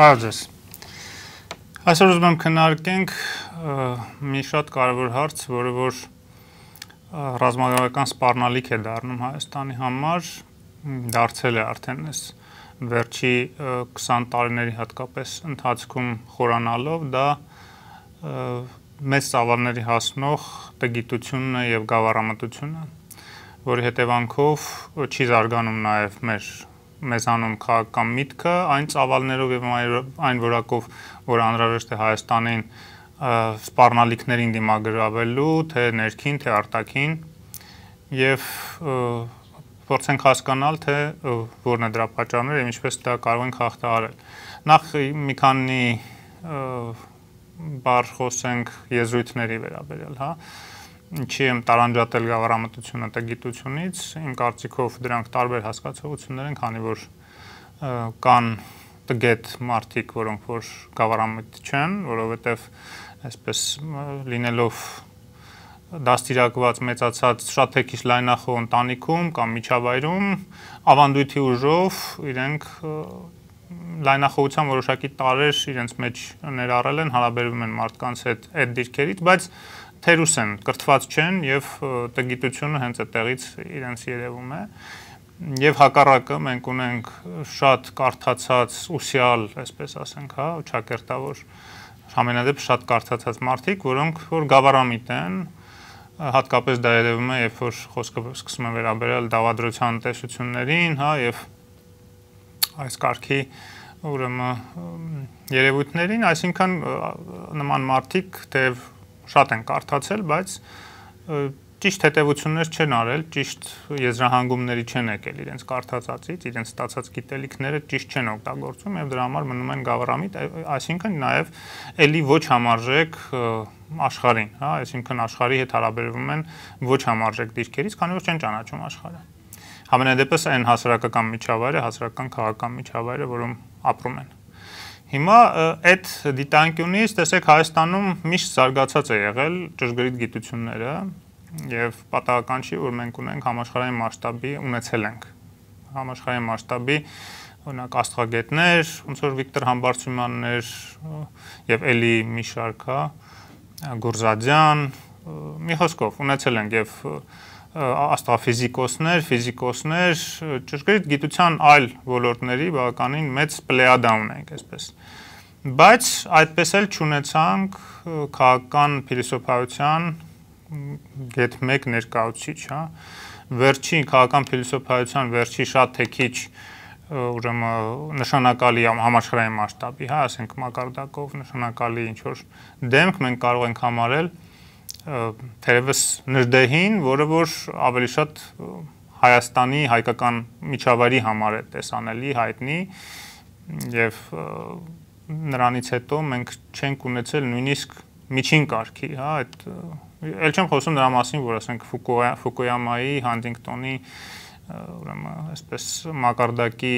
Բարև ձեզ։ Այսօր ուզում եմ քննարկենք մի շատ կարևոր հարց, որը որ ռազմավարական սպառնալիք է դառնում Հայաստանի համար, դարձել է արդեն այս վերջի 20 տարիների հատկապես ընթացքում խորանալով, դա մեծ ծավալների հասնող տգիտությունն է եւ գավառամտությունը, որի հետևանքով չի զարգանում նաեւ մեր մեզանում քաղաքական միտքը այն ծավալներով եւ այն որակով, որ անհրաժեշտ է Հայաստանին սպառնալիքներին դիմագրավելու, թե ներքին, թե արտաքին եւ փորձենք հասկանալ, թե որն է դրա պատճառները եւ ինչպես դա կարող ենք հաղթահարել։ Նախ մի քանի բառ խոսենք եզրույթների վերաբերյալ, հա։ Ա, ինչի եմ տարանջատել գավառամտությունը տեղիտությունից, իմ կարծիքով դրանք տարբեր հասկացություններ են, քանի որ կան տգետ մարդիկ, որոնք որ գավառամտ չեն, որովհետև այսպես լինելով դաստիարակված մեծացած շատ թե քիչ լայնախոհ ընտանիքում կամ միջավայրում ավանդույթի ուժով իրենք լայնախոհության որոշակի տարեր իրենց մեջ ներառել են, հարաբերվում են մարդկանց հետ այդ դիրքերից, բայց թերուս են, կրթված չեն եւ տգիտությունը հենց այդտեղից իրենց երևում է։ Եվ հակառակը մենք ունենք շատ կարթացած ուսյալ, այսպես ասենք, հա, ճակերտավոր ամենադեպ շատ կարթացած մարդիկ, որոնք որ գավառամիտ են, հատկապես դա երևում է, երբ որ խոսքը սկսում է վերաբերել դավադրության տեսություններին, հա, եւ այս կարգի ուրեմն երևույթներին, այսինքն նման մարդիկ, թեև շատ են կարդացել, բայց ճիշտ հետևություններ չեն արել, ճիշտ եզրահանգումների չեն եկել իրենց կարդացածից, իրենց ստացած գիտելիքները ճիշտ չեն օգտագործում եւ դրա համար մնում են գավառամիտ, այսինքն նաեւ էլի ոչ համարժեք աշխարհին, հա, այսինքն աշխարհի հետ հարաբերվում են ոչ համարժեք դիրքերից, քանի որ չեն ճանաչում աշխարհը։ Համենայն դեպս այն հասարակական միջավայրը, հասարակական քաղաքական միջավայրը, որում ապրում են։ Հիմա այդ դիտանկյունից տեսեք Հայաստանում միշտ զարգացած է եղել ճշգրիտ գիտությունները եւ պատահական չի որ մենք ունենք համաշխարհային մասշտաբի ունեցել ենք համաշխարհային մասշտաբի օրինակ աստղագետներ, ոնց որ Վիկտոր Համբարձումյաններ եւ Էլի Միշարքա, Գորզադյան, մի խոսքով ունեցել ենք եւ և աստղաֆիզիկոսներ, ֆիզիկոսներ, ճշգրիտ գիտության այլ ոլորտների բավականին մեծ պլեյադա ունենք, այսպես։ Բայց այդպես էլ ճանաչանք քաղաքական փիլիսոփայության գետ 1 ներկայացուցիչ, հա։ Վերջին քաղաքական փիլիսոփայության վերջի շատ թե քիչ ուրեմն նշանակալի համաշխարհային մասշտաբի, հա, ասենք մակարդակով նշանակալի ինչ որ դեմք մենք կարող ենք համարել, որ թերևս նժդեհին, որը որ ավելի շատ Հայաստանի հայկական միջավայրի համար է տեսանելի, հայտնի եւ նրանից հետո մենք չենք ունեցել նույնիսկ միջին կարգի, հա, այդ ել չեմ խոսում նրա մասին, որ ասենք Ֆուկոյամայի, Հանդինգտոնի, ուրեմն, այսպես մակարդակի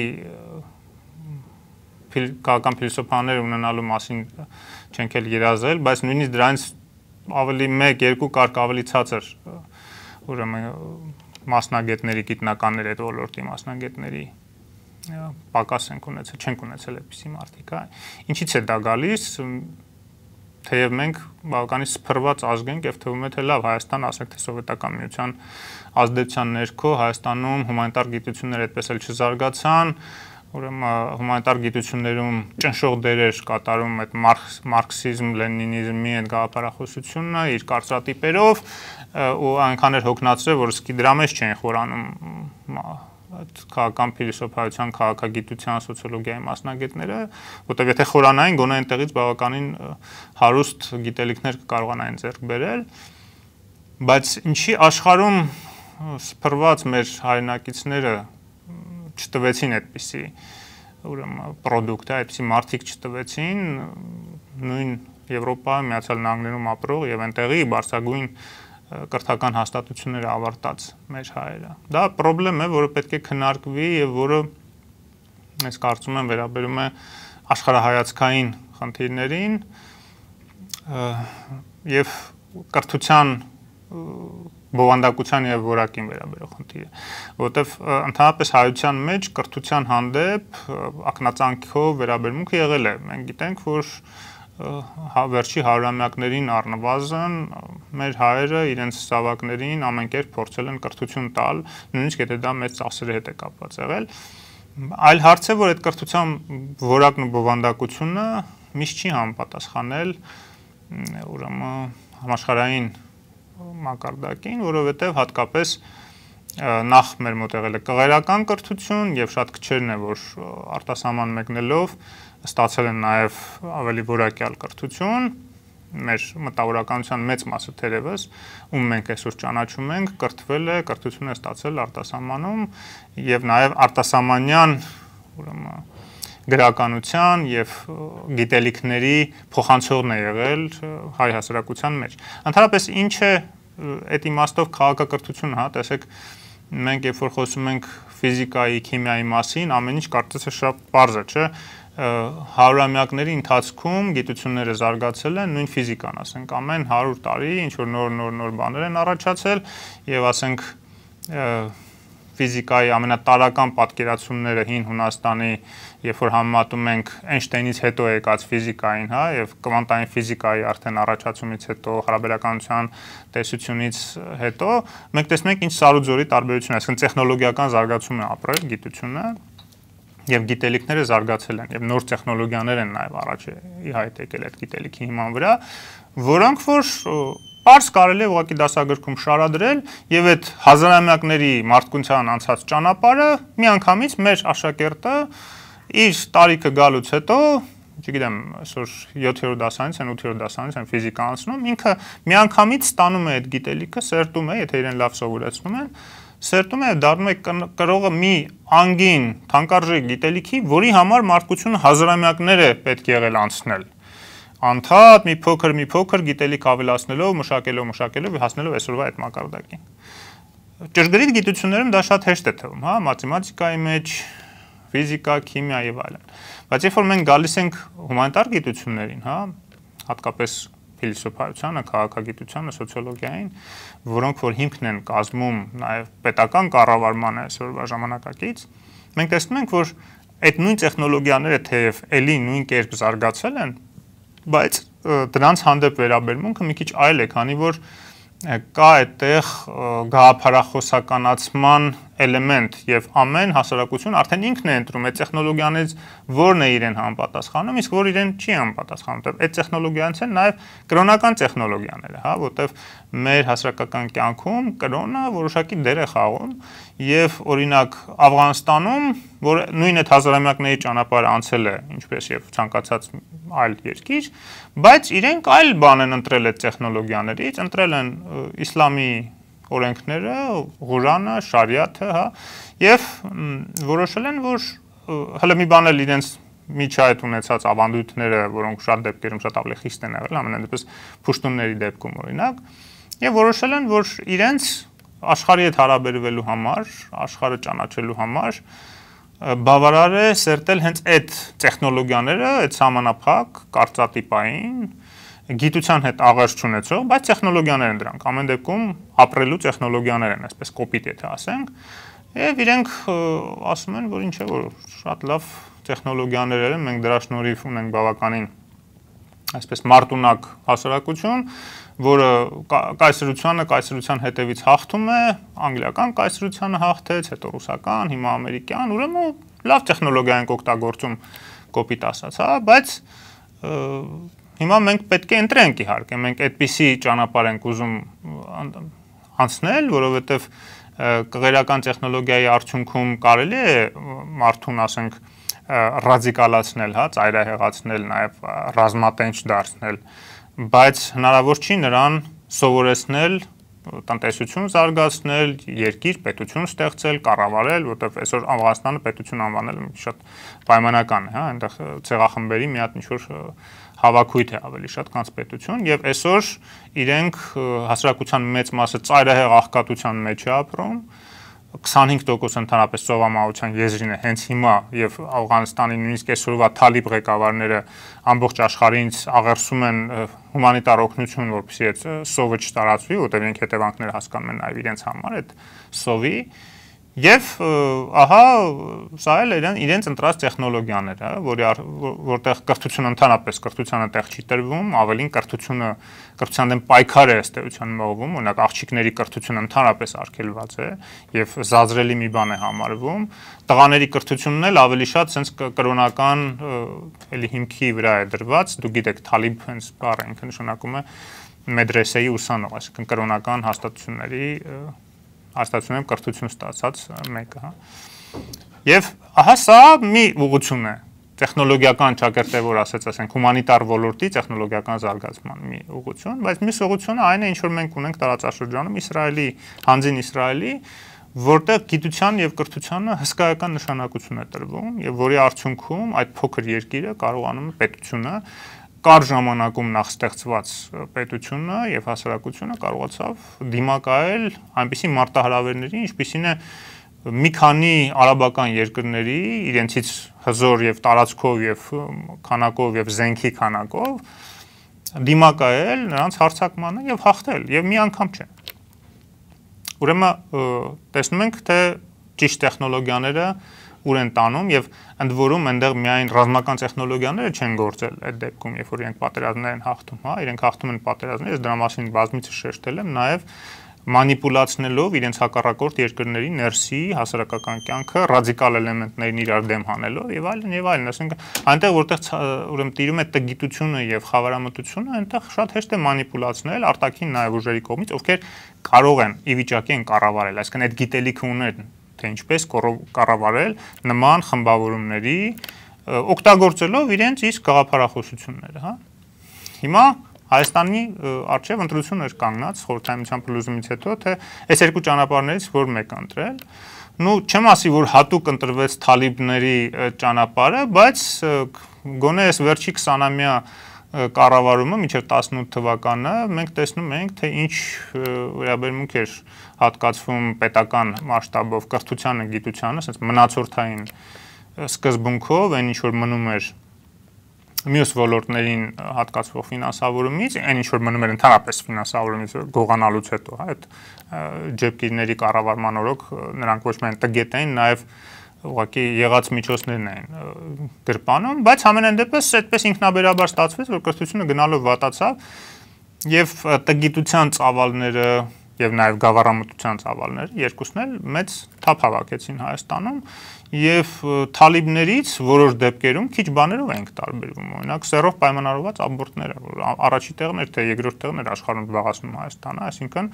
քաղաքական փիլիսոփաներ ունենալու մասին չենք էլ երազել, բայց նույնիսկ դրանից ավելի 1-2 կարգ ավելի ցածր ուրեմն մասնագետների, գիտնականների, այդ ոլորտի մասնագետների պակաս ենք ունեցել, չենք ունեցել այդպիսի մարդիկ, հա։ Ինչից է դա գալիս թեև մենք բավականին սփռված ազգ ենք եւ թվում է թե լավ Հայաստան ասենք թե սովետական միության ազդեցության ներքո Հայաստանում հումանիտար գիտությունները այդպես էլ չզարգացան, չզ ուրեմն հումանիտար գիտություններում ճնշող դերեր կատարում այդ մարքս, մարքսիզմ, լենինիզմի հետ գաղափարախոսությունը իր կարծրատիպերով ու այնքան էր հոգնածրել, որ սկի դրա մեջ չէին խորանում այդ քաղաքական փիլիսոփայության, քաղաքագիտության, սոցիոլոգիայի մասնագետները, որտեղ եթե խորանային գոնե այնտեղից բավականին հարուստ գիտելիքներ կկարողանային ձեռք բերել, բայց ինչի աշխարհում սփռված մեր հայրենակիցները չտվեցին այդպիսի ուրեմն product-ը, այդպիսի մարտիկ չտվեցին նույն Եվրոպայում, Միացյալ Նահանգներում ապրող եւ այնտեղի բարձագույն կրթական հաստատությունները ավարտած մեր հայերը։ Դա խնդրեմ է, որը պետք է քննարկվի եւ որը ես կարծում եմ վերաբերում է աշխարհահայացքային խնդիրներին եւ կրթության բովանդակության եւ որակին վերաբերող խնդիրը, որովհետեւ ընդհանրապես հայության մեջ կրթության հանդեպ ակնածանքով վերաբերմունքը եղել է։ Մենք գիտենք, որ հա, վերջի հարյուրամյակներին առնվազն մեր հայերը իրենց ցավակներին ամենքեր փորձել են կրթություն տալ, նույնիսկ եթե դա մեծ ծախսերի հետ է կապված եղել։ Այլ հարց է, որ այդ կրթության որակն ու բովանդակությունը միշտ չի համապատասխանել ուրեմն համաշխարհային մակարդակին, որովհետև հատկապես նախ մեր մոտ եղել է կղերական կրթություն եւ շատ քչերն է որ արտասահման մեկնելով ստացել են նաեւ ավելի որակյալ կրթություն մեր մտավորականության մեծ մասը թերևս ում մենք այսօր ճանաչում ենք կրթվել է կրթություն է ստացել արտասահմանում եւ նաեւ արտասահմանյան ուրեմն գրականության եւ գիտելիքների փոխանցողն է եղել հայ հասարակության մեջ։ Ընդհանրապես ինչ է այդ իմաստով քաղաքակրթությունը, հա, տեսեք, մենք երբ որ խոսում ենք ֆիզիկայի, քիմիայի մասին, ամեն ինչ կարծես է շատ པարզ է, չէ՞։ Հարյուրամյակների ընթացքում գիտությունները զարգացել են, նույն ֆիզիկան, ասենք, ամեն 100 տարի ինչ որ նոր նոր նոր բաներ են առաջացել եւ ասենք ֆիզիկայի ամենատարական պատկերացումները հին Հունաստանի, երբ որ համեմատում ենք Էյնշտայնից հետո եկած ֆիզիկային, հա, եւ կվանտային ֆիզիկայի արդեն առաջացումից հետո, հարաբերականության տեսությունից հետո, մենք տեսնում ենք ինչ սարուձորի տարբերություն, այսինքն տեխնոլոգիական զարգացում է ապրել գիտությունը եւ գիտելիքները զարգացել են եւ նոր տեխնոլոգիաներ են նաեւ առաջ իհայտ եկել այդ գիտելիքի հիման վրա, որոնք որ Պարս կարելի է ուղղակի դասագրքում շարադրել եւ այդ հազարամյակների մարդկության անցած ճանապարհը միանգամից մեր աշակերտը իր տարիքը գալուց հետո, չգիտեմ, այսօր 7-րդ դասանից են 8-րդ դասանից են ֆիզիկա անցնում, ինքը միանգամից ստանում է այդ գիտելիքը, սերտում է, եթե իրեն լավ սովորեցնում են, սերտում է դառնում է կրողը մի անգին թանկարժեք գիտելիքի, որի համար մարդկությունը հազարամյակներ է պետք եղել անցնել անդադ մի փոքր մի փոքր գիտելիք ավելացնելով, մշակելով, մշակելով հասնելով այսօրվա այդ մակարդակին։ Ճշգրիտ գիտություններում դա շատ հեշտ է թվում, հա, մաթեմատիկայի մեջ, ֆիզիկա, քիմիա եւ այլն։ Բայց երբ որ մենք գալիս ենք հումանիտար գիտություններին, հա, հատկապես փիլիսոփայությանը, քաղաքագիտությանը, սոցիոլոգիային, որոնք որ հիմքն են կազմում նաև պետական կառավարմանը այսօրվա ժամանակակից, մենք տեսնում ենք, որ այդ նույն տեխնոլոգիաները թեև ելի նույն կերպ զարգացել են, բայց դրանց հանդեպ վերաբերմունքը մի քիչ այլ է, քանի որ կա այդտեղ գաղափարախոսականացման էլեմենտ եւ ամեն հասարակություն արդեն ինքն է ընտրում այդ տեխնոլոգիաներից որն է իրեն համապատասխանում, իսկ որ իրեն չի համապատասխանում, որտեղ այդ տեխնոլոգիաներից են նաեւ կրոնական տեխնոլոգիաները, հա, որտեղ մեր հասարակական կյանքում կրոնը որոշակի դեր է խաղում եւ օրինակ Աфghanստանում, որ նույն այդ հազարամյակների ճանապարհը անցել է, ինչպես եւ ցանկացած այլ երկիր, բայց իրենք այլ բան են ընտրել այդ տեխնոլոգիաներից, ընտրել են իսլամի օրենքները, Ղուրանը, շարիաթը, հա, եւ որոշել են, որ հələ մի բան էլ իրենց միջայտ ունեցած ավանդույթները, որոնք շատ դեպքերում շատ ավելի խիստ են եղել, ամենաձևս փուշտունների դեպքում օրինակ, եւ որոշել են, որ իրենց աշխարհի հետ հարաբերվելու համար, աշխարհը ճանաչելու համար բավարար է սերտել հենց այդ տեխնոլոգիաները, այդ համանախակ, կարծատիպային, գիտության հետ աղերս չունեցող, բայց տեխնոլոգիաներ են դրանք։ Ամեն դեպքում ապրելու տեխնոլոգիաներ են, այսպես կոպիտ եթե ասենք, եւ իրենք ասում են, որ ինչ է, որ շատ լավ տեխնոլոգիաներ են, մենք դրա շնորհիվ ունենք բավականին այսպես մարտունակ հասարակություն, որը կայսրությանը կայսրության հետևից հաղթում է, անգլիական կայսրությանը հաղթեց, հետո ռուսական, հիմա ամերիկյան, ուրեմն լավ տեխնոլոգիա ենք օգտագործում կոպիտ ասած, հա, բայց հիմա մենք պետք է ընտրենք իհարկե, մենք այդպիսի ճանապարհ ենք ուզում անցնել, որովհետև կղերական տեխնոլոգիայի արդյունքում կարելի է մարդուն, ասենք, ռադիկալացնել, հա, ծայրահեղացնել, նաև ռազմատենչ դարձնել, բայց հնարավոր չի նրան սովորեցնել տնտեսություն զարգացնել, երկիր, պետություն ստեղծել, կառավարել, որտեվ այսօր Աфghanistanը պետություն անվանելը շատ պայմանական է, հա, այնտեղ ցեղախմբերի մի հատ ինչ-որ հավաքույթ է ավելի շատ կանց պետություն եւ այսօր իրենք հասարակության մեծ մասը ծայրահեղ աղքատության մեջ է ապրում, 25% ընդհանրապես ծովամահության եզրին է հենց հիմա եւ Աфghanստանի նույնիսկ այսօրվա Թալիբ ղեկավարները ամբողջ աշխարհից աղերսում են հումանիտար օգնություն, որպեսզի այդ սովը չտարածվի, որտեղ իրենք հետևանքները հասկանում են այլ իրենց համար այդ սովի, և Եվ ահա սա էլ իրեն իրենց ընտրած տեխնոլոգիաները, որի որտեղ կրթությունը ընդհանրապես կրթությանը տեղ չի տրվում, ավելին կրթությունը կրթության դեմ պայքար է ըստեյության մղվում, օրինակ աղջիկների կրթությունը ընդհանրապես արգելված է եւ զազրելի մի բան է համարվում, տղաների կրթությունն էլ ավելի շատ sense կրոնական էլի հիմքի վրա է դրված, դու գիտեք Թալիբ sense բառը ինքը նշանակում է մեդրեսեի ուսանող, այսինքն կրոնական հաստատությունների հաստատում եմ կրթություն ստացած մեկը, հա։ Եվ ահա սա մի ուղղություն է տեխնոլոգիական ճակերտը, որ ասած, ասենք հումանիտար ոլորտի տեխնոլոգիական զարգացման մի ուղղություն, բայց մյուս ուղղությունը այն է, ինչ որ մենք ունենք տարածաշրջանում Իսրայելի, հանձին Իսրայելի, որտեղ գիտության եւ կրթությանը հսկայական նշանակություն է տրվում եւ որի արդյունքում այդ փոքր երկիրը կարողանում է պետությունը կար ժամանակում նախ ստեղծված պետությունը եւ հասարակությունը կարողացավ դիմակայել այնպիսի մարտահրավերների, ինչպիսին է մի քանի արաբական երկրների իրենցից հզոր եւ տարածքով եւ քանակով եւ զենքի քանակով դիմակայել նրանց հարցակմանը եւ հաղթել եւ մի անգամ չէ։ Ուրեմն տեսնում ենք, թե ճիշտ տեխնոլոգիաները ուր են տանում եւ ընդ որում այնտեղ միայն ռազմական տեխնոլոգիաները չեն գործել այդ դեպքում, երբ որ իրենք պատերազմներ են հաղթում, հա, իրենք հաղթում են պատերազմներ, ես դրա մասին բազմիցս շեշտել եմ, նաեւ մանիպուլացնելով իրենց հակառակորդ երկրների ներսի հասարակական կյանքը ռադիկալ էլեմենտներին իրար դեմ հանելով եւ այլն եւ այլն, ասենք այնտեղ որտեղ ուրեմն տիրում է տգիտությունը եւ խավարամտությունը, այնտեղ շատ հեշտ է մանիպուլացնել արտաքին նաեւ ուժերի կողմից, ովքեր կարող են ի վիճակի են կառավարել, այսինքն այդ գիտելիքը ունեն թե ինչպես կառավարել նման խմբավորումների օգտագործելով իրենց իսկ գաղափարախոսությունները, հա։ Հիմա Հայաստանի արչև ընտրություն էր կանգնած խորհրդայնության փլուզումից հետո, թե այս երկու ճանապարհներից որ մեկը ընտրել։ Ну, չեմ ասի, որ հատուկ ընտրվեց Թալիբների ճանապարհը, բայց գոնե այս վերջի 20-ամյա կառավարումը մինչև 18 թվականը մենք տեսնում ենք թե ինչ վերաբերմունք էր հատկացվում պետական մասշտաբով կրթությանը, գիտությանը, ասես մնացորդային սկզբունքով այն ինչ որ մնում էր մյուս ոլորտներին հատկացվող ֆինանսավորումից, այն ինչ որ մնում էր ընդհանրապես ֆինանսավորումից գողանալուց հետո, հա, այդ ջեբկիրների կառավարման օրոք նրանք ոչ միայն տգետ էին, նաև ուղղակի եղած միջոցներն են գրպանում, բայց ամենայն դեպս այդպես ինքնաբերաբար ստացվեց, որ կրթությունը գնալով վատացավ եւ տգիտության ծավալները եւ նաեւ գավառամտության ծավալները երկուսն էլ մեծ թափ հավաքեցին Հայաստանում եւ թալիբներից որոշ դեպքերում քիչ բաներով ենք տարբերվում օրինակ սերով պայմանավորված աբորտները որ առաջի տեղն էր թե երկրորդ տեղն էր աշխարհում զբաղացնում Հայաստանը այսինքն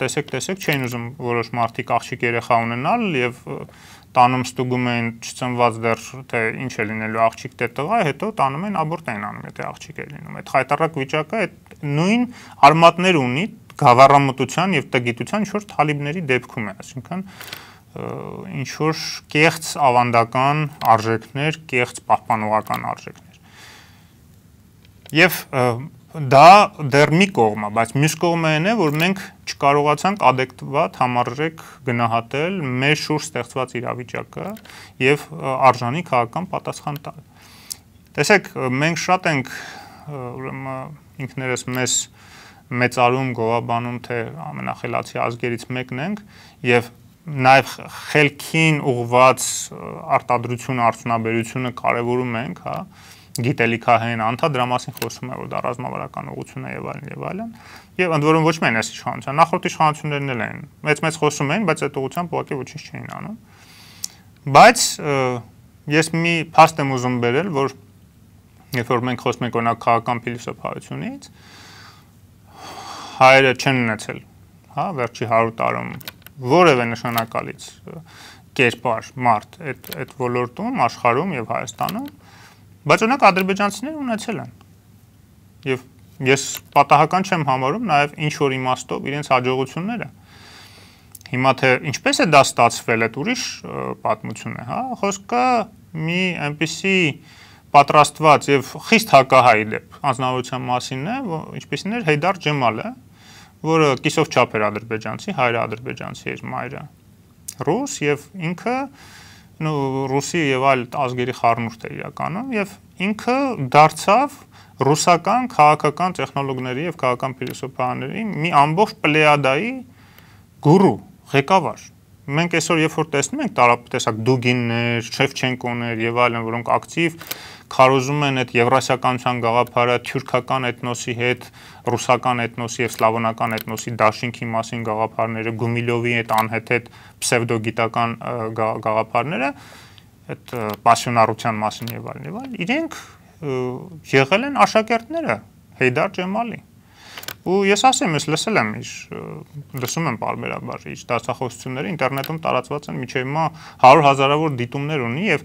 տեսեք տեսեք չէին ուզում որոշ մարդիկ աղջիկ երեխա ունենալ եւ և տանում ստուգում են չծնված դեռ թե ինչ է լինելու աղջիկ թե տղա, հետո տանում են աբորտ են անում, եթե աղջիկ է լինում։ Այդ խայտարակ վիճակը այդ նույն արմատներ ունի գավառամտության եւ տգիտության ինչ-որ թալիբների դեպքում է, այսինքն ինչ որ կեղծ ավանդական արժեքներ, կեղծ պահպանողական արժեքներ։ Եվ և, դա դեռ մի կողմը, բայց մյուս կողմը այն է, որ մենք չկարողացանք adekvat համարժեք գնահատել մեր շուրջ ստեղծված իրավիճակը եւ արժանի քաղաքական պատասխան տալ։ Տեսեք, մենք շատ ենք ուրեմն ինքներս մեզ մեծարում, գովաբանում, թե ամենախելացի ազգերից մեկն ենք եւ նաև խելքին ուղված արտադրություն, արդյունաբերությունը կարևորում ենք, հա, գիտելիքահեն անդա դրա մասին խոսում է որ դա ռազմավարական ուղղություն է եւ այլն եւ այլն եւ ընդ որում ոչ միայն այս իշխանության նախորդ իշխանություններն էլ էին մեծ-մեծ խոսում էին բայց այդ ուղղությամբ ուղղակի ոչինչ չէին անում բայց ես մի փաստ եմ ուզում բերել որ երբ որ մենք խոսում ենք օրինակ քաղաքական փիլիսոփայությունից հայերը չեն ունեցել հա վերջի 100 տարում որևէ նշանակալից կերպար մարդ այդ այդ ոլորտում աշխարհում եւ Հայաստանում Բայց օրինակ ադրբեջանցիները ունեցել են։ Եվ ես պատահական չեմ համարում նաև ինչ որ իմաստով իրենց հաջողությունները։ Հիմա թե ինչպես է դա ստացվել, այդ ուրիշ պատմություն է, հա։ Խոսքը մի այնպիսի պատրաստված եւ խիստ հակահայ դեպ անznավորության մասին է, ինչպիսին էր Հեյդար Ջեմալը, որը կիսով չափ էր ադրբեջանցի, հայրը ադրբեջանցի էր, մայրը ռուս եւ ինքը նո ռուսի եւ այլ ազգերի խառնուրդ է իրականում եւ ինքը դարձավ ռուսական քաղաքական տեխնոլոգների եւ քաղաքական փիլիսոփաների մի ամբողջ պլեյադայի գուրու, ղեկավար։ Մենք այսօր երբ որ տեսնում ենք տարապ տեսակ դուգիններ, շևչենկոներ եւ այլն, որոնք ակտիվ քարոզում են այդ եվրասիականության գաղափարը թուրքական էթնոսի հետ, ռուսական էթնոսի եւ սլավոնական էթնոսի դաշինքի մասին գաղափարները, Գումիլովի այդ անհետ պսևդոգիտական գաղափարները, այդ պասիոնարության մասին եւ այլն եւ այլն, իրենք եղել են աշակերտները Հեյդար Ջեմալի Ու ես ասեմ, ես լսել եմ իր լսում եմ բարբերաբար իր դասախոսությունները ինտերնետում տարածված են միջև հիմա 100 հազարավոր դիտումներ ունի եւ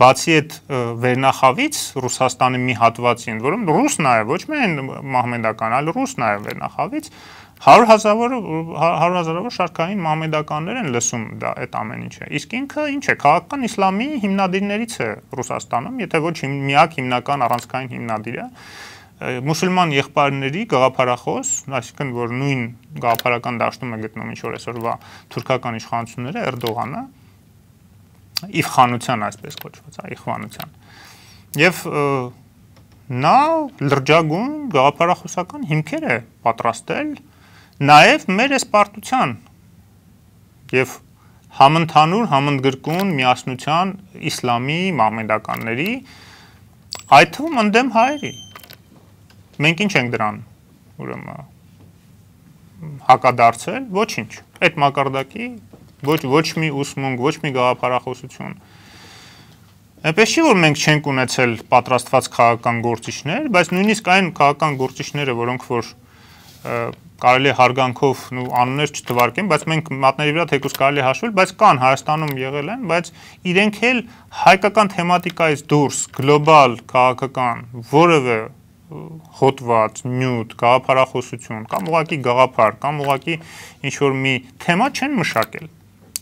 բացի այդ վերնախավից Ռուսաստանի մի հատվածին, որում ռուսն է, ոչ միայն մահմեդական, այլ ռուսն է վերնախավից 100 հազարավոր 100 հազարավոր շարքային մահմեդականներ են լսում դա այդ ամեն ինչը։ Իսկ ինքը ինչ է, քաղաքական իսլամի հիմնադիրներից է Ռուսաստանում, եթե ոչ միակ հիմնական առանցքային հիմնադիրը։ հիմնադիր մուսուլման եղբայրների գաղափարախոս, այսինքն որ նույն գաղափարական դաշտում է գտնվում ինչ որ այսօրվա թուրքական իշխանությունները Էրդողանը իշխանության այսպես կոչված է, իշխանության։ Եվ նա լրջագույն գաղափարախոսական հիմքեր է պատրաստել նաև մեր այս պարտության եւ համընդհանուր համընդգրկուն միասնության իսլամի մամեդականների այդ թվում ընդդեմ հայերի Մենք ինչ ենք դրան ուրեմն հակադարձել, ոչինչ։ Այդ մակարդակի ոչ ոչ մի ուսմունք, ոչ մի գաղափարախոսություն։ Այնպես չի որ մենք չենք ունեցել պատրաստված քաղաքական գործիչներ, բայց նույնիսկ այն քաղաքական գործիչները, որոնք որ կարելի է հարգանքով ու անուններ չթվարկեն, բայց մենք մատների վրա թեկուզ կարելի հաշվել, բայց կան Հայաստանում եղել են, բայց իրենք էլ հայկական թեմատիկայից դուրս գլոբալ քաղաքական որևէ հոտված, նյութ, գաղափարախոսություն կամ ուղակի գաղափար կամ ուղակի ինչ որ մի թեմա չեն մշակել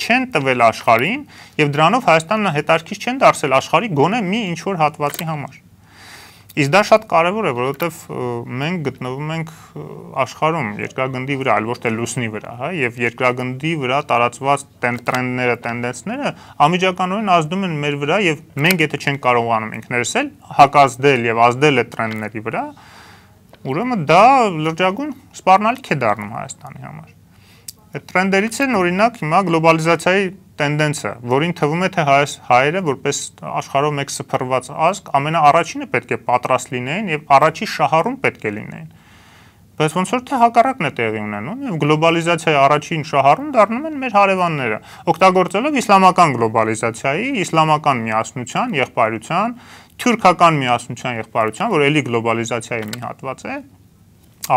չեն տվել աշխարհին եւ դրանով Հայաստանը հետարքից չեն դարձել աշխարհի գոնե մի ինչ որ հատվածի համար։ Իսկ դա շատ կարևոր է, որովհետև մենք գտնվում ենք աշխարհում երկրագնդի վրա, այլ ոչ թե լուսնի վրա, հա, եւ երկրագնդի վրա տարածված տրենդները, տենդենսները ամիջականորեն ազդում են մեր վրա եւ մենք եթե չենք կարողանում ինքներս էլ հակազդել եւ ազդել այդ տրենդների վրա, ուրեմն դա լրջագույն սպառնալիք է դառնում Հայաստանի համար։ Այդ տրենդերից են օրինակ հիմա գլոբալիզացիայի տենդենսը, որին թվում է թե հայս հայերը որպես աշխարհով մեկ սփռված ազգ ամենաառաջինը պետք է պատրաստ լինեին եւ առաջի շահառուն պետք է լինեին։ Բայց ոնց որ թե հակառակն է տեղի ունենում եւ գլոբալիզացիայի առաջին շահառուն դառնում են մեր հարևանները, օգտագործելով իսլամական գլոբալիզացիայի, իսլամական միասնության, եղբայրության, թուրքական միասնության եղբայրության, որ էլի գլոբալիզացիայի մի հատված է,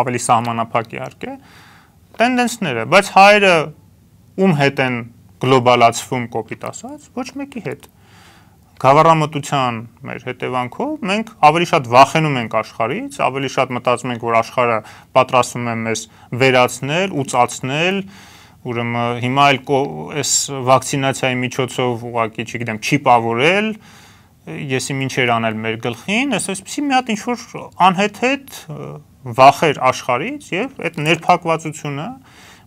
ավելի սահմանափակ իհարկե, տենդենսները, բայց հայերը ում հետ են գլոբալացվում կոպիտ ասած ոչ մեկի հետ։ Գավառամտության մեր հետևանքով մենք ավելի շատ վախենում ենք աշխարհից, ավելի շատ մտածում ենք, որ աշխարհը պատրաստվում է մեզ վերացնել, ուծացնել, ուրեմն հիմա էլ այս վակցինացիայի միջոցով ուղղակի, չգիտեմ, չի պավորել, ես ինչ էր անել մեր գլխին, այս այսպեսի մի հատ ինչ որ անհետ-հետ վախեր աշխարից եւ այդ ներփակվածությունը,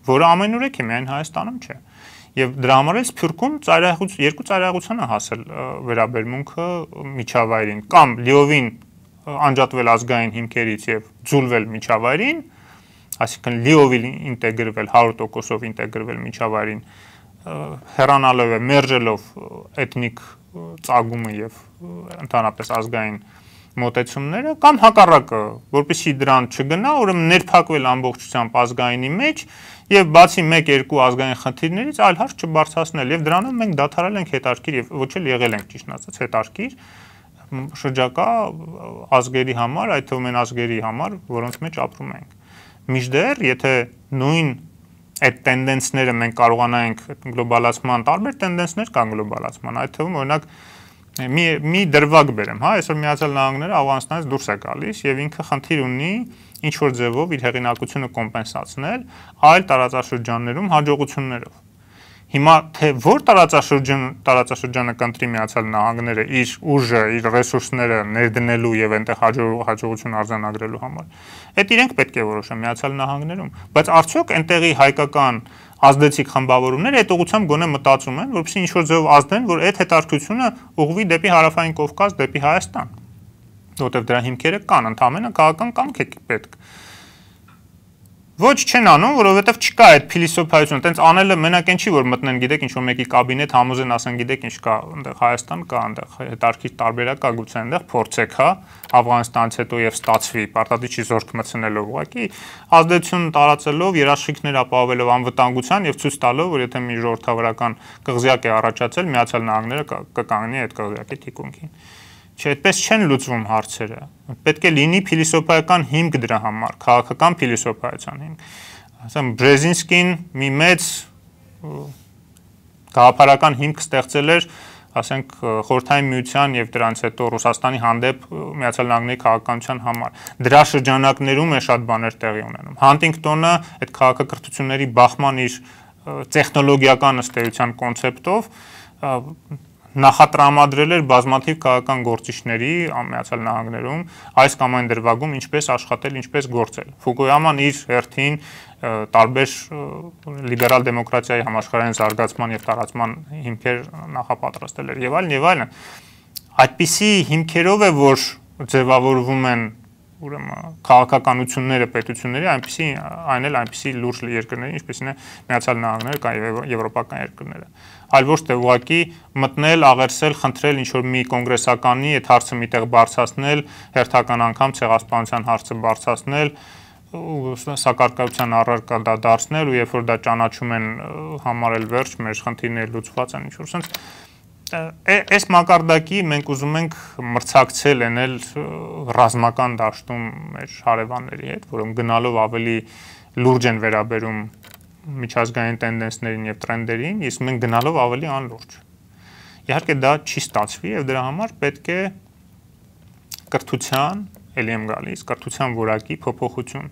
որը ամենուրեք է, միայն Հայաստանում չէ։ Ա Եվ դրա համար էլ Սփյուռքում ծայրահեղուց երկու ծայրահեղության է հասել վերաբերմունքը միջավայրին կամ լիովին անջատվել ազգային հիմքերից եւ ձուլվել միջավայրին, այսինքն լիովին ինտեգրվել 100%-ով ինտեգրվել միջավայրին, հեռանալով է մերժելով էթնիկ ծագումը եւ ընդհանրապես ազգային մոտեցումները կամ հակառակը, որպեսի դրան չգնա, ուրեմն ներփակվել ամբողջությամբ ազգայինի մեջ եւ բացի 1-2 ազգային խնդիրներից այլ հարց չբարձրացնել եւ դրանով մենք դադարել ենք հետարկիր եւ ոչ էլ եղել ենք ճիշտ ասած հետարկիր շրջակա ազգերի համար, այդ թվում են ազգերի համար, որոնց մեջ ապրում ենք։ Միջդեռ, եթե նույն այդ տենդենսները մենք կարողանանք գլոբալացման, տարբեր տենդենսներ կան գլոբալացման, այդ թվում օրինակ մի մի դրվագ բերեմ, հա, այսօր Միացյալ Նահանգները Աֆղանստանից դուրս է գալիս եւ ինքը խնդիր ունի ինչ որ ձևով իր հեղինակությունը կոմպենսացնել այլ տարածաշրջաններում հաջողություններով։ Հիմա թե որ տարածաշրջան տարածաշրջանը կընտրի Միացյալ Նահանգները իր ուժը, իր ռեսուրսները ներդնելու եւ այնտեղ հաջողություն արձանագրելու համար։ Այդ իրենք պետք է որոշեն Միացյալ Նահանգներում, բայց արդյոք այնտեղի հայկական ազդեցիկ խմբավորումներ այդ ուղությամբ գոնե մտածում են, որպեսզի ինչ որ ձև ազդեն, որ այդ հետարկությունը ուղղվի դեպի հարավային Կովկաս, դեպի Հայաստան։ Որտեւ դրա հիմքերը կան, ընդհանրապես քաղաքական կանք է պետք։ կան, Ոչ չեն անում, որովհետև չկա այդ փիլիսոփայությունը։ Տենց անելը մենակ այն չի, որ մտնեն, գիտեք, ինչ որ մեկի կաբինետ համոզեն, ասեն, գիտեք, ինչ կա, այնտեղ Հայաստան կա, այնտեղ հետարքի տարբերակ կա գուցե այնտեղ փորձեք, հա, Աֆղանստանից հետո եւ ստացվի, պարտադի չի զորք մցնելով ուղակի, ազդեցություն տարածելով, երաշխիքներ ապահովելով անվտանգության եւ ցույց տալով, որ եթե մի ժողովրդավարական կղզիակ է առաջացել, Միացյալ Նահանգները կկանգնի այդ կղզիակի թիկունքին։ կա, Չէ, այդպես չեն լուծվում հարցերը։ Պետք է լինի փիլիսոփայական հիմք դրա համար, քաղաքական փիլիսոփայության հիմք։ Ասեմ Բրեզինսկին մի մեծ գաղափարական հիմք ստեղծել էր, ասենք խորթային միության եւ դրանց հետո Ռուսաստանի հանդեպ Միացյալ Նահանգների քաղաքականության համար։ Դրա շրջանակներում է շատ բաներ տեղի ունենում։ Հանտինգտոնը այդ քաղաքակրթությունների բախման իր տեխնոլոգիական ըստեյության կոնցեպտով նախատրամադրել էր բազմաթիվ քաղաքական գործիչների Միացյալ Նահանգներում այս կամ այն դրվագում ինչպես աշխատել, ինչպես գործել։ Ֆուկույաման իր հերթին տարբեր լիբերալ դեմոկրատիայի համաշխարհային զարգացման եւ տարածման հիմքեր նախապատրաստել էր եւ այլն եւ այլն։ Այդպիսի հիմքերով է որ ձևավորվում են ուրեմն քաղաքականությունները պետությունների այնպեսի այն էլ այնպեսի լուրջ երկրների ինչպեսին է միացյալ նահանգները կամ եվրոպական երկրները այլ ոչ թե ուղակի մտնել աղերսել խնդրել ինչ որ մի կոնգրեսականի այդ հարցը միտեղ բարձրացնել հերթական անգամ ցեղասպանության հարցը բարձրացնել սակարկայության առարկա դա դարձնել ու երբ որ դա ճանաչում են համարել վերջ մեր խնդիրները լուծված են ինչ որ sense Այս մակարդակի մենք ուզում ենք մրցակցել ենել ռազմական դաշտում մեր հարևանների հետ, որոնք գնալով ավելի լուրջ են վերաբերում միջազգային տենդենսներին եւ տրենդերին, իսկ մենք գնալով ավելի անլուրջ։ Իհարկե դա չի ստացվի եւ դրա համար պետք է կրթության, ելի եմ գալիս, կրթության որակի փոփոխություն,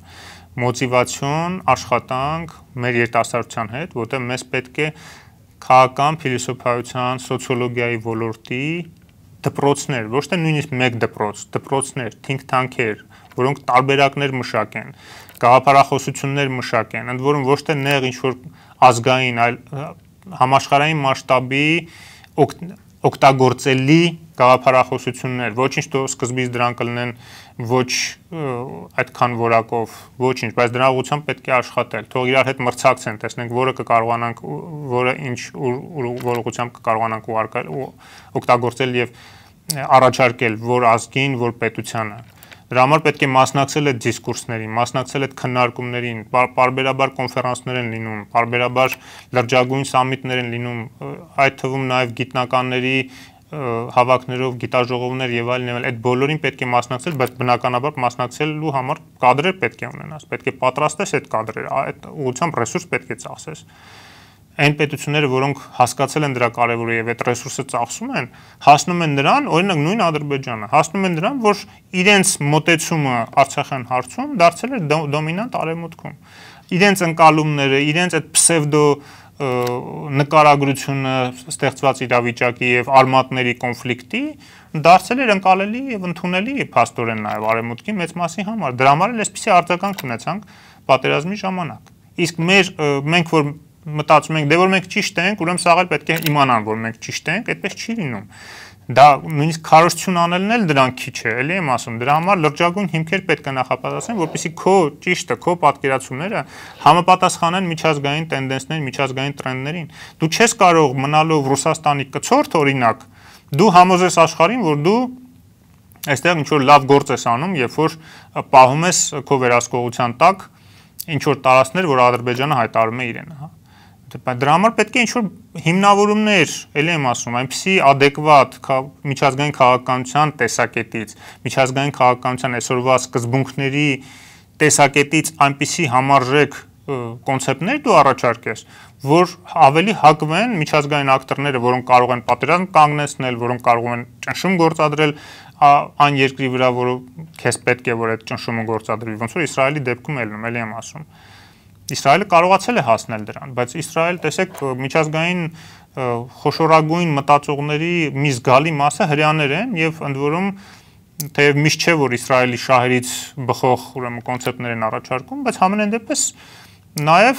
մոտիվացիոն, աշխատանք մեր երիտասարդության հետ, որտեղ մեզ պետք է քաղաքական փիլիսոփայության, սոցիոլոգիայի ոլորտի դպրոցներ, ոչ թե նույնիսկ մեկ դպրոց, դպրոցներ, think tank-եր, որոնք տարբերակներ մշակեն, գաղափարախոսություններ մշակեն, ընդ որում ոչ թե նեղ ինչ որ ազգային, այլ համաշխարհային մասշտաբի օգտագործելի գաղափարախոսություններ, ոչինչ դու սկզբից դրան կլինեն ոչ այդքան որակով, ոչինչ, բայց դրա ուղղությամբ պետք է աշխատել։ Թող իրար հետ մրցակցեն, տեսնենք որը կկարողանանք, որը ինչ որ ուղղությամբ կկարողանանք ուղարկել ու օգտագործել եւ առաջարկել որ ազգին, որ պետությանը։ Դրա համար պետք է մասնակցել այդ դիսկուրսներին, մասնակցել այդ քննարկումներին, parberabar կոնֆերանսներ են լինում, parberabar լրջագույն սամիտներ են լինում, այդ թվում նաև գիտնականների հավաքներով գիտաժողովներ եւ այլն եւ այլ այդ բոլորին պետք է մասնակցել, բայց բնականաբար մասնակցելու համար կadrեր պետք է ունենաս, պետք է պատրաստես այդ կadrերը, այդ ուղղությամբ ռեսուրս պետք է ծախսես այն պետությունները, որոնք հասկացել են դրա կարևորը եւ այդ ռեսուրսը ծախսում են, հասնում են նրան, օրինակ նույն Ադրբեջանը, հասնում են նրան, որ իրենց մտեցումը Արցախյան հարցում դարձել է դոմինանտ արևմուտքում։ Իրենց ընկալումները, իրենց այդ պսևդո նկարագրությունը ստեղծված իրավիճակի եւ արմատների կոնֆլիկտի դարձել էր ընկալելի եւ ընդունելի փաստորեն նաեւ արևմուտքի մեծ մասի համար։ Դրա համար էլ էսպիսի արձագանք ունեցանք պատերազմի ժամանակ։ Իսկ մեր մենք որ մտածում ենք, դե որ մենք ճիշտ ենք, ուրեմն սաղ էլ պետք է իմանան, որ մենք ճիշտ ենք, այդպես չի լինում։ Դա նույնիսկ քարոշություն անելն էլ դրան քիչ է, էլի եմ ասում։ Դրա համար լրջագույն հիմքեր պետք է նախապատրաստեն, որպեսզի քո ճիշտը, քո պատկերացումները համապատասխանեն միջազգային տենդենսներին, միջազգային տրենդներին։ Դու չես կարող մնալով Ռուսաստանի կցորդ օրինակ, դու համոզես աշխարհին, որ դու այստեղ ինչ որ լավ գործ ես անում, երբ որ պահում ես քո վերահսկողության տակ ինչ որ տարածքներ, որ Ադրբեջանը հայտարարում է իրեն, հա դրա համար պետք է ինչ-որ հիմնավորումներ, էլի եմ ասում, այնպիսի adekvat միջազգային քաղաքականության տեսակետից, միջազգային քաղաքականության այսօրվա սկզբունքների տեսակետից այնպիսի համարժեք կոնցեպտներ դու առաջարկես, որ ավելի հակվեն միջազգային ակտորները, որոնք կարող են պատերազմ կանգնեցնել, որոնք կարող են ճնշում գործադրել այն երկրի վրա, որը քեզ պետք է որ այդ ճնշումը գործադրվի, ոնց որ Իսրայելի դեպքում ելնում, էլի եմ ասում։ Ա Իսրայելը կարողացել է հասնել դրան, բայց Իսրայել, տեսեք, միջազգային խոշորագույն մտածողների մի զգալի մասը հрьяաներ են եւ ընդ որում թեև միշտ չէ որ Իսրայելի շահերից բխող ուրեմն կոնցեպտներ են առաջարկում, բայց համենայն դեպս նաեւ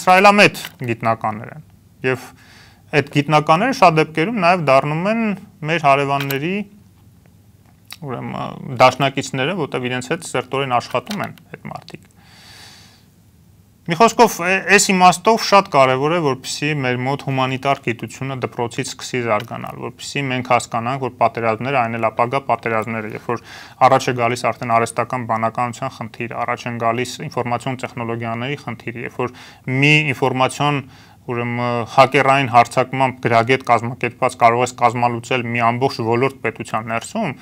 իսրայելամետ գիտնականներ են եւ այդ գիտնականները շատ դեպքերում նաեւ դառնում են մեր հարևանների ուրեմն դաշնակիցները, որտեղ իրենց հետ սերտորեն աշխատում են այդ մարդիկ։ Մի խոսքով, այս իմաստով շատ կարևոր է, որպեսզի մեր մոտ հումանիտար գիտությունը դպրոցից սկսի զարգանալ, որպեսզի մենք հասկանանք, որ պատերազմները այն էլ ապագա պատերազմները, երբ որ առաջ է գալիս արդեն արհեստական բանականության խնդիր, առաջ են գալիս ինֆորմացիոն տեխնոլոգիաների խնդիր, երբ որ մի ինֆորմացիոն ուրեմն հակերային հարցակմամբ գրագետ կազմակերպված կարող ես կազմալուծել մի ամբողջ ոլորտ պետության ներսում,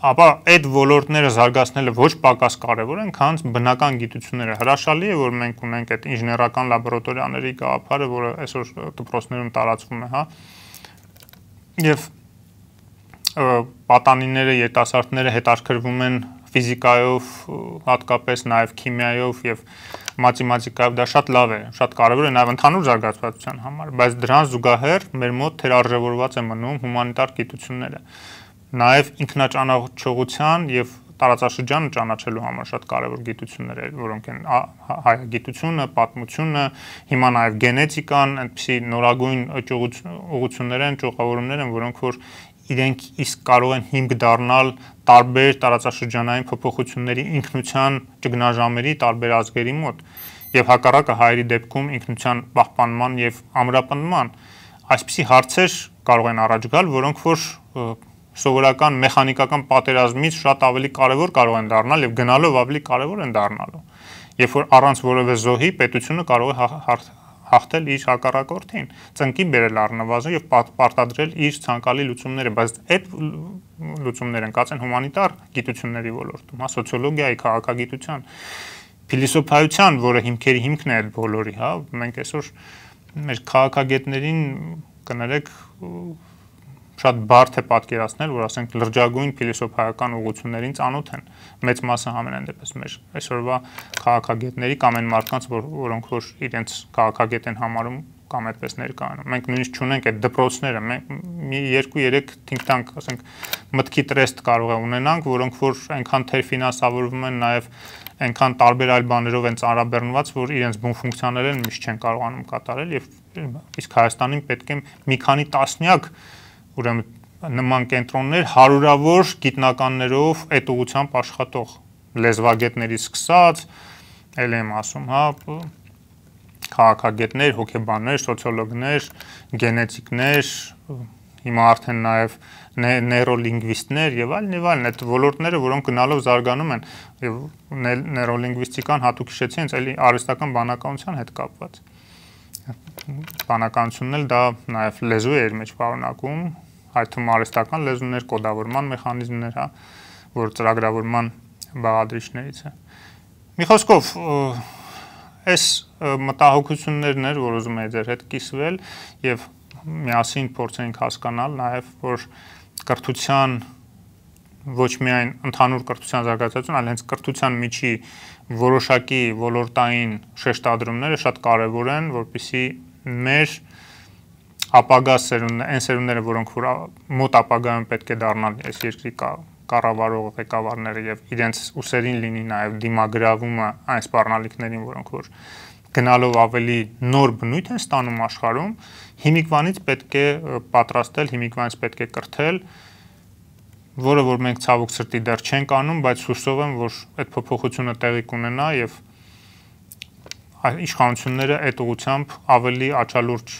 ապա այդ ոլորտները զարգացնելը ոչ պակաս կարևոր են, քան բնական գիտությունները։ Հրաշալի է, որ մենք ունենք այդ ինժեներական լաբորատորիաների գաղափարը, որը այսօր դպրոցներում տարածվում է, հա։ Եվ պատանիները, երիտասարդները հետաքրքրվում են ֆիզիկայով, հատկապես նաև քիմիայով եւ մաթեմատիկայով դա շատ լավ է, շատ կարևոր է նաև ընդհանուր զարգացվածության համար, բայց դրան զուգահեռ մեր մոտ թերարժևորված է մնում հումանիտար գիտությունները նաև ինքնաճանաչողության եւ տարածաշրջանը ճանաչելու համար շատ կարևոր գիտություններ են, որոնք են հայագիտությունը, հա, պատմությունը, հիմա նաև գենետիկան, այնպիսի նորագույն ուղղություններ են, ճյուղավորումներ են, որոնք որ իրենք իսկ կարող են հիմք դառնալ տարբեր տարածաշրջանային փոփոխությունների ինքնության ճգնաժամերի տարբեր ազգերի մոտ եւ հակառակը հայերի դեպքում ինքնության պահպանման եւ ամրապնդման այսպիսի հարցեր կարող են առաջ գալ, որոնք որ սովորական մեխանիկական պատերազմից շատ ավելի կարևոր կարող են դառնալ եւ գնալով ավելի կարևոր են դառնալու։ Երբ որ առանց որևէ զոհի պետությունը կարող է հա-, հա-, հա-, հաղթել իր հակառակորդին, ծնկի բերել առնվազն եւ պարտադրել իր ցանկալի լուծումները, բայց այդ լուծումները ընկած են հումանիտար գիտությունների ոլորտում, հա սոցիոլոգիայի, քաղաքագիտության, փիլիսոփայության, որը հիմքերի հիմքն է այդ բոլորի, հա։ Մենք այսօր մեր քաղաքագետներին կներեք շատ բարդ է պատկերացնել, որ ասենք լրջագույն փիլիսոփայական ուղություններին ծանոթ են մեծ մասը ամենայն դեպս մեր այսօրվա քաղաքագետների կամ այն մարդկանց, որ որոնք որ իրենց քաղաքագետ են համարում կամ այդպես ներկայանում։ Մենք նույնիսկ չունենք այդ դպրոցները, մենք մի 2-3 think tank, ասենք, մտքի տրեստ կարող է ունենանք, որոնք որ այնքան թեր ֆինանսավորվում են նաև այնքան տարբեր այլ բաներով են ծանրաբեռնված, որ իրենց բուն ֆունկցիաները միշտ չեն կարողանում կատարել եւ իսկ Հայաստանին պետք է մի քանի տասնյակ ուրեմն նման կենտրոններ հարյուրավոր գիտնականներով այդ ուղությամբ աշխատող լեզվագետներից սկսած, էլ եմ ասում, հա, քաղաքագետներ, հոգեբաններ, սոցիոլոգներ, գենետիկներ, հիմա արդեն նաև նեյրոլինգվիստներ եւ այլն եւ այլն այդ ոլորտները, որոնք գնալով զարգանում են եւ նեյրոլինգվիստիկան հատուկ հիշեցի հենց այլ արհեստական բանականության հետ կապված։ Ա Բանականությունն էլ դա նաև լեզու է իր մեջ պարունակում, այդ թվում արհեստական լեզուներ, կոդավորման մեխանիզմներ, հա, որ ծրագրավորման բաղադրիչներից է։ Մի խոսքով, այս մտահոգություններն էր, որ ուզում էի ձեր հետ կիսվել եւ միասին փորձենք հասկանալ նաև որ կրթության ոչ միայն ընդհանուր կրթության զարգացություն, այլ հենց կրթության միջի որոշակի ոլորտային շեշտադրումները շատ կարևոր են, որpիսի մեր ապագա սերունդ, այն սերունդները, որոնք որ մոտ ապագայում պետք է դառնան այս երկրի կառավարող ղեկավարները եւ իրենց ուսերին լինի նաեւ դիմագրավումը այն սպառնալիքներին, որոնք որ գնալով ավելի նոր բնույթ են ստանում աշխարհում, հիմիկվանից պետք է պատրաստել, հիմիկվանից պետք է կրթել, որը որ մենք ցավոք սրտի դեռ չենք անում, բայց հուսով եմ, որ այդ փոփոխությունը տեղի կունենա եւ իշխանությունները այդ ուղությամբ ավելի աչալուրջ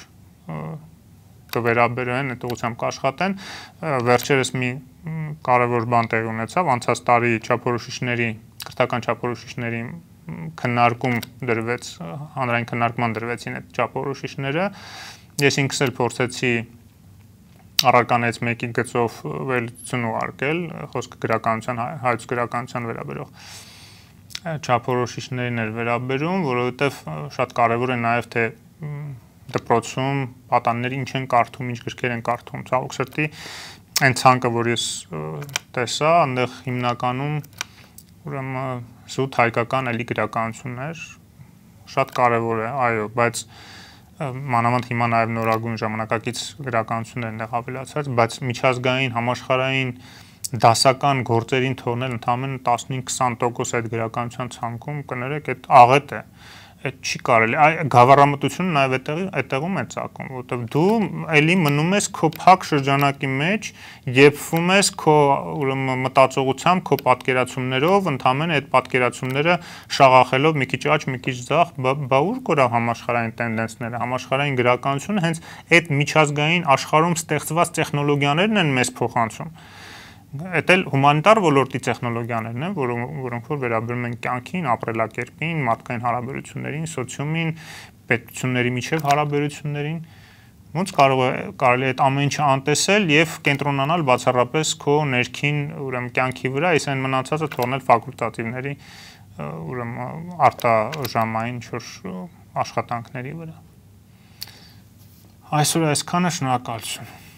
կվերաբերեն, այդ ուղությամբ կաշխատեն։ Վերջերս մի կարևոր բան տեղի ունեցավ, անցած տարի չափորոշիչների, քրտական չափորոշիչների քննարկում դրվեց, հանրային քննարկման դրվեցին այդ չափորոշիչները։ Ես ինքս էլ փորձեցի առականից մեկի գծով վերլուծություն ուղարկել, խոսքը գրականության հայոց գրականության վերաբերող չափորոշիչներին էր վերաբերում, որովհետև շատ կարևոր է նաև թե դպրոցում պատաններ ինչ են կարդում, ինչ գրքեր են կարդում, ցավոք սրտի այն ցանկը, որ ես տեսա, այնտեղ հիմնականում ուրեմն զուտ հայկական էլի գրականություններ շատ կարևոր է, այո, բայց մանավանդ հիմա նաև նորագույն ժամանակակից գրականություններ ընդեղ ավելացած, բայց միջազգային համաշխարհային դասական գործերին թողնել ընդամենը 15-20% այդ գրականության ցանկում կներեք այդ աղետ է։ աղետ այդ չի կարելի։ Այ գավառամտությունը նաև այդտեղի այդտեղում է ցակում, որովհետև դու էլի մնում ես քո փակ շրջանակի մեջ, եփվում ես քո ուրեմն մտածողությամբ, քո պատկերացումներով, ընդհանրեն այդ պատկերացումները շաղախելով մի քիչ աճ, մի քիչ ձախ, բա ուր կորա համաշխարհային տենդենսները, համաշխարհային գրականությունը հենց այդ միջազգային աշխարհում ստեղծված տեխնոլոգիաներն են մեզ փոխանցում։ Էդ էլ հումանիտար ոլորտի տեխնոլոգիաներն են, որ, որոնք որ վերաբերում են կյանքին, ապրելակերպին, մարդկային հարաբերություններին, սոցիումին, պետությունների միջև հարաբերություններին։ Ոնց կարող է կարելի այդ ամեն ինչը անտեսել եւ կենտրոնանալ բացառապես քո ներքին ուրեմն կյանքի վրա, իսկ այն մնացածը թողնել ֆակուլտատիվների ուրեմն արտաժամային ինչ-որ աշխատանքների վրա։ Այսօր այսքանը շնորհակալություն։